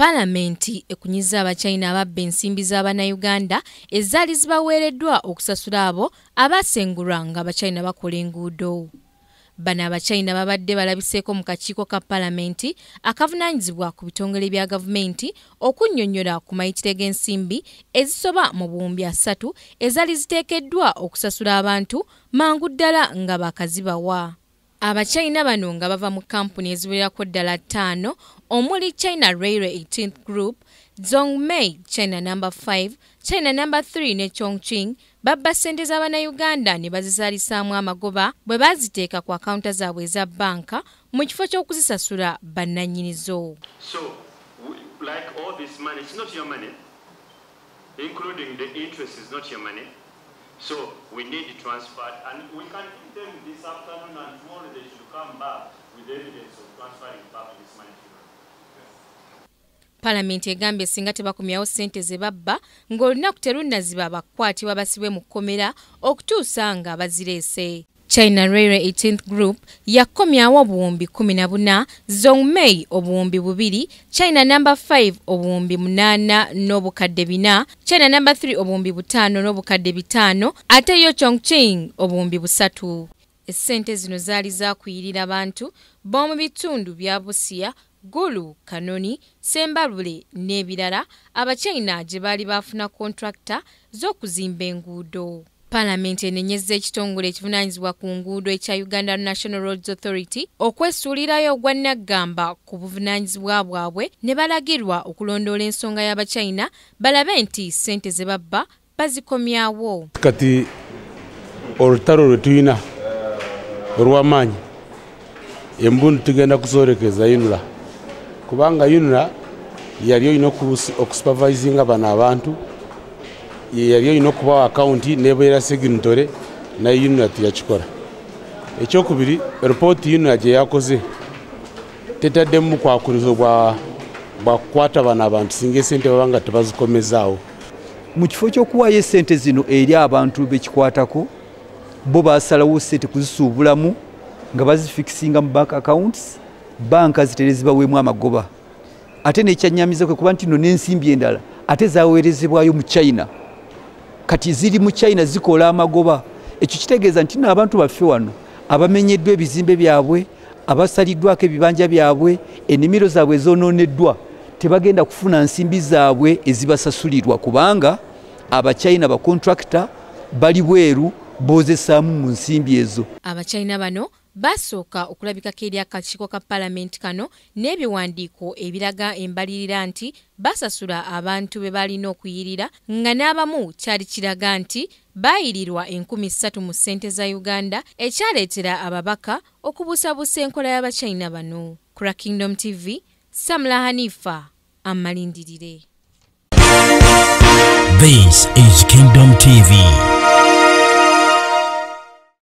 paalamenti ekunyiza abachina ababba ensimbi z'abannayuganda ezaali zibaweereddwa okusasula abo abaasengulwa nga abachina bakola enguudo bano abachina babadde balabiseeko mu kakiiko ka paalamenti akavunaanyizibwa ku bitongole bya gavumenti okunnyonnyola ku mayitire g'ensimbi ezisoba mu buwumbi asatu ezaali ziteekeddwa okusasula abantu mangu ddala nga bakazibawa abachina bano nga bava mu kampuni eziwererako ddala ttaano omuli china railway 18th group zongmay china n 5 china n 3 ne chongching babba ssente z'abannayuganda ne bazisalisaamu amagoba bwe baziteeka ku akawunta zaabwe eza bbanka mu kifo ky'okuzisasula bannannyinizo Including the interest is not your money. So we need transfer, and we can keep them this afternoon and tomorrow they should come back with evidence of transferring back this money. paalamenti egambye singa tebakomyawo ssente ze babba ng'olunaku terunnaziba bakwatibwa basibwe mu kkomera okutuusa nga bazireese china railway 18th group yakomyawo obuwumbi 14 zongmei obuwumbi 2 china n 5 obuwumbi 8 n'obukadde 4 china n 3 obuwumbi 5 n'obukadde 5 ate yo chongching obuwumbi 3 essente zino zaali zaakuyirira bantu b'omu bitundu bya busia gulu kanoni sembabule n'ebirala abachina gye baali baafuna kontrakita z'okuzimba enguudo paalamenti enenyezza ekitongole ekivunaanyizibwa ku nguudo ekya uganda national roads authority okwesuulirayo ogwa naggamba ku buvunaanyizibwa bwabwe ne balagirwa okulondoola ensonga y'abachina balabe nti ssente ze babba bazikomyawo kati olutalo lwe tulina olw'amaanyi embundu tugenda kuzoolekeza yunula kubanga yunula yali olina okusupervisinga bano abantu yeyabyo ino kuba account nebo era signatory na yino atyachikora ekyo kubiri report yino age yakoze tetadde mu kwakurizo bwa bakwata bana abantu singe sente babanga tabazikomezawo mu kifo ky'okuwaayo esente zino eri abantu bekikwatako bo basalawo sente kuzisuubulamu nga bazifikisinga mu bank accounts banka zitere zibaweemu amagoba ate nekyanyamiza kwe kuba nti no n'ensimbi endala ate zaweerezebwayo mu china kati ziri mu china zikola amagoba ekyo kitegeeza nti n'abantu baffe wano abamenyeddwa ebizimbe byabwe abasaliddwako ebibanja byabwe ennimiro zaabwe ezoononeddwa tebagenda kufuna nsimbi zaabwe ezibasasulirwa kubanga abachina bakontrakita bali bweru bozesaamu mu nsimbi ezo abachina bano baasooka okulabikako eri akakiiko ka paalamenti kano n'ebiwandiiko ebiraga embalirira nti basasula abantu be baalina okuyirira nga n'abamu kyali kiraga nti baayirirwa enkumi ssatu mu ssente za uganda ekyaleetera ababaka okubuusabuusa enkola y'abachina bano kura kingdom tv samula hanifa amalindirire This is Kingdom TV.